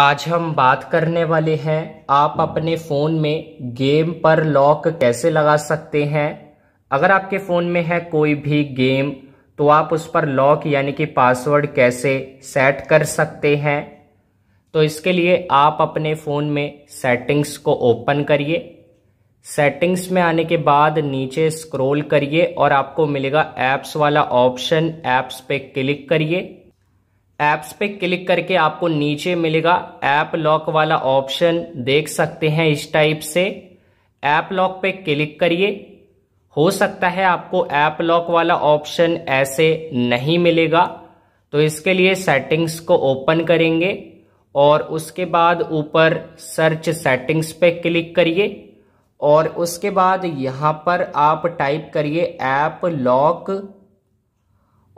आज हम बात करने वाले हैं आप अपने फ़ोन में गेम पर लॉक कैसे लगा सकते हैं अगर आपके फ़ोन में है कोई भी गेम तो आप उस पर लॉक यानी कि पासवर्ड कैसे सेट कर सकते हैं तो इसके लिए आप अपने फ़ोन में सेटिंग्स को ओपन करिए सेटिंग्स में आने के बाद नीचे स्क्रॉल करिए और आपको मिलेगा ऐप्स वाला ऑप्शन ऐप्स पे क्लिक करिए ऐप्स पे क्लिक करके आपको नीचे मिलेगा ऐप लॉक वाला ऑप्शन देख सकते हैं इस टाइप से ऐप लॉक पे क्लिक करिए हो सकता है आपको ऐप लॉक वाला ऑप्शन ऐसे नहीं मिलेगा तो इसके लिए सेटिंग्स को ओपन करेंगे और उसके बाद ऊपर सर्च सेटिंग्स पे क्लिक करिए और उसके बाद यहाँ पर आप टाइप करिए ऐप लॉक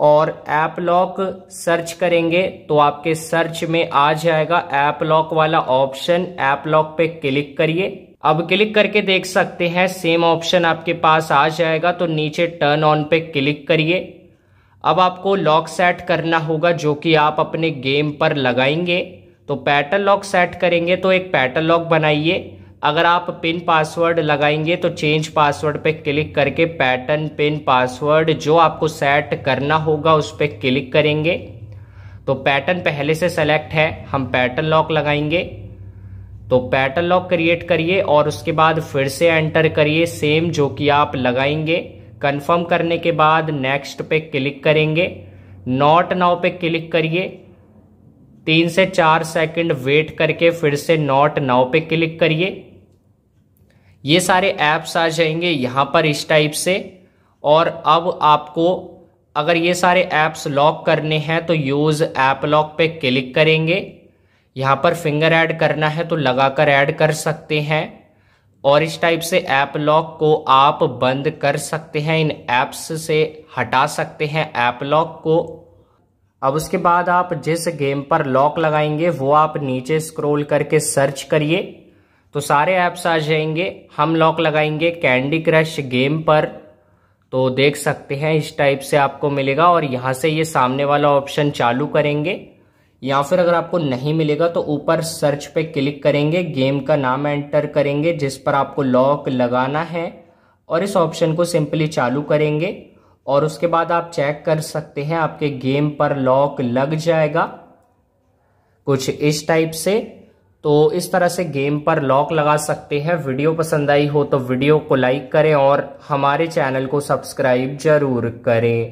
और ऐप लॉक सर्च करेंगे तो आपके सर्च में आ जाएगा ऐप लॉक वाला ऑप्शन ऐप लॉक पे क्लिक करिए अब क्लिक करके देख सकते हैं सेम ऑप्शन आपके पास आ जाएगा तो नीचे टर्न ऑन पे क्लिक करिए अब आपको लॉक सेट करना होगा जो कि आप अपने गेम पर लगाएंगे तो पैटर्न लॉक सेट करेंगे तो एक पैटर्न लॉक बनाइए अगर आप पिन पासवर्ड लगाएंगे तो चेंज पासवर्ड पे क्लिक करके पैटर्न पिन पासवर्ड जो आपको सेट करना होगा उस पर क्लिक करेंगे तो पैटर्न पहले से सेलेक्ट है हम पैटर्न लॉक लगाएंगे तो पैटर्न लॉक क्रिएट करिए और उसके बाद फिर से एंटर करिए सेम जो कि आप लगाएंगे कंफर्म करने के बाद नेक्स्ट पे क्लिक करेंगे नॉट नाउ पे क्लिक करिए तीन से चार सेकंड वेट करके फिर से नॉट नाउ पे क्लिक करिए ये सारे ऐप्स आ जाएंगे यहाँ पर इस टाइप से और अब आपको अगर ये सारे ऐप्स लॉक करने हैं तो यूज़ ऐप लॉक पे क्लिक करेंगे यहाँ पर फिंगर ऐड करना है तो लगाकर ऐड कर सकते हैं और इस टाइप से ऐप लॉक को आप बंद कर सकते हैं इन ऐप्स से हटा सकते हैं ऐप लॉक को अब उसके बाद आप जिस गेम पर लॉक लगाएंगे वो आप नीचे स्क्रॉल करके सर्च करिए तो सारे ऐप्स आ जाएंगे हम लॉक लगाएंगे कैंडी क्रश गेम पर तो देख सकते हैं इस टाइप से आपको मिलेगा और यहाँ से ये सामने वाला ऑप्शन चालू करेंगे या फिर अगर आपको नहीं मिलेगा तो ऊपर सर्च पे क्लिक करेंगे गेम का नाम एंटर करेंगे जिस पर आपको लॉक लगाना है और इस ऑप्शन को सिंपली चालू करेंगे और उसके बाद आप चेक कर सकते हैं आपके गेम पर लॉक लग जाएगा कुछ इस टाइप से तो इस तरह से गेम पर लॉक लगा सकते हैं वीडियो पसंद आई हो तो वीडियो को लाइक करें और हमारे चैनल को सब्सक्राइब जरूर करें